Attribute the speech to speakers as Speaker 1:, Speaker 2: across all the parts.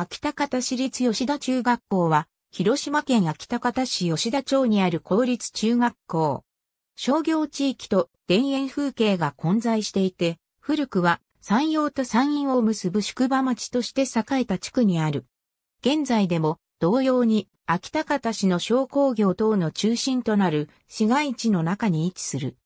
Speaker 1: 秋田方市立吉田中学校は、広島県秋田方市吉田町にある公立中学校。商業地域と田園風景が混在していて、古くは山陽と山陰を結ぶ宿場町として栄えた地区にある。現在でも同様に秋田方市の商工業等の中心となる市街地の中に位置する。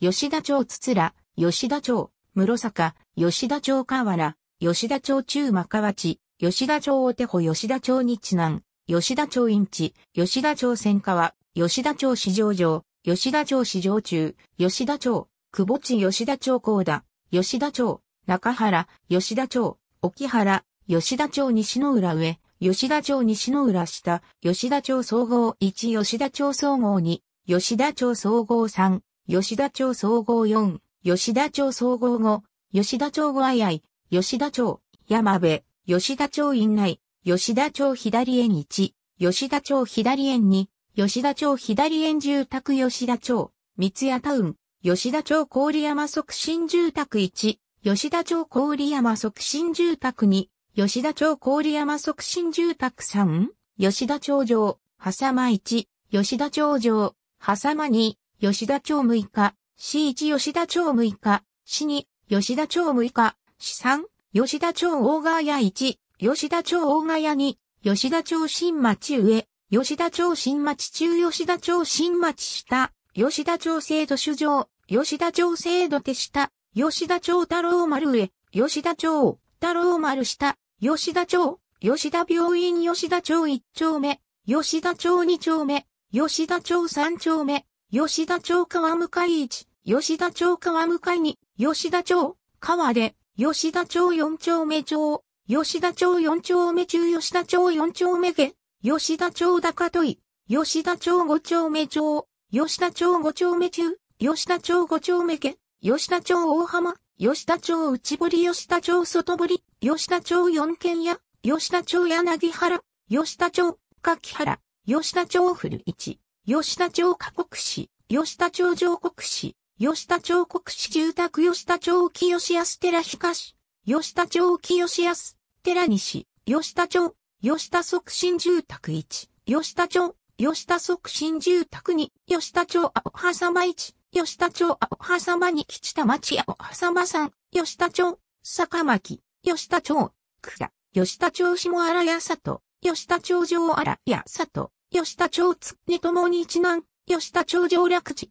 Speaker 1: 吉田町つつら、吉田町、室坂、吉田町河原、吉田町中間河内、吉田町お手保吉田町日南、吉田町院地、吉田町千川、吉田町市場上、吉田町市場中、吉田町、久保地吉田町高田、吉田町、中原、吉田町、沖原、吉田町西の浦上、吉田町西の浦下、吉田町総合1、吉田町総合2、吉田町総合3、吉田町総合4、吉田町総合後、吉田町ごあいあい、吉田町、山部、吉田町院内、吉田町左園1、吉田町左園2、吉田町左園住宅吉田町、三谷タウン、吉田町郡山促進住宅1、吉田町郡山促進住宅2、吉田町郡山促進住宅3、吉田町城、狭間1、吉田町城、狭間2、吉田町6日、市1吉田町6日、市2吉田町6日、市3吉田町大川屋1、吉田町大川屋2、吉田町新町上、吉田町新町中吉田町新町下、吉田町制度主上、吉田町制度手下、吉田町太郎丸上、吉田町太郎丸下、吉田町、吉田病院吉田町1丁目、吉田町2丁目、吉田町3丁目、吉田町川向一、市、吉田町川向かいに、吉田町、川で、吉田町四丁目町、吉田町四丁目中吉田町四丁目下、吉田町高戸井、吉田町五丁目町、吉田町五丁目中、吉田町五丁目下、吉田町大浜、吉田町内堀吉田町外堀、吉田町四軒屋、吉田町柳原、吉田町柿原、吉田町古市、吉田町加国市、吉田町上国市、吉田町国市住宅吉田町清安寺東、吉田町清安寺西、吉田町、吉田促進住宅1、吉田町、吉田促進住宅2、吉田町青狭間1、吉田町青狭間2、吉田町青狭間3、吉田町、坂巻、吉田町、久田、吉田町下荒谷里、吉田町上荒谷里、吉田町津に共に一難、吉田町上楽地、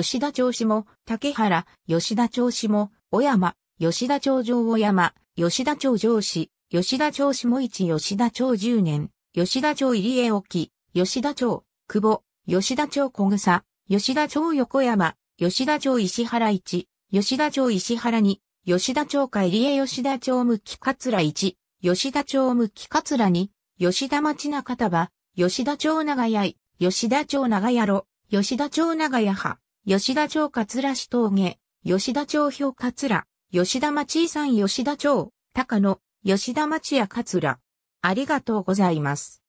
Speaker 1: 吉田町市も、竹原、吉田町市も、小山、吉田町上小山、吉田町上市、吉田町下市吉田町十年、吉田町入江沖、吉田町、久保、吉田町小草、吉田町横山、吉田町石原一、吉田町石原二、吉田町海入江吉田町向き桂一、吉田町向き桂二、吉田町中田場、吉田町長屋井、吉田町長屋路、吉田町長屋派。吉田町桂市峠、吉田町表桂、吉田町さん吉田町、高野、吉田町や桂。ありがとうございます。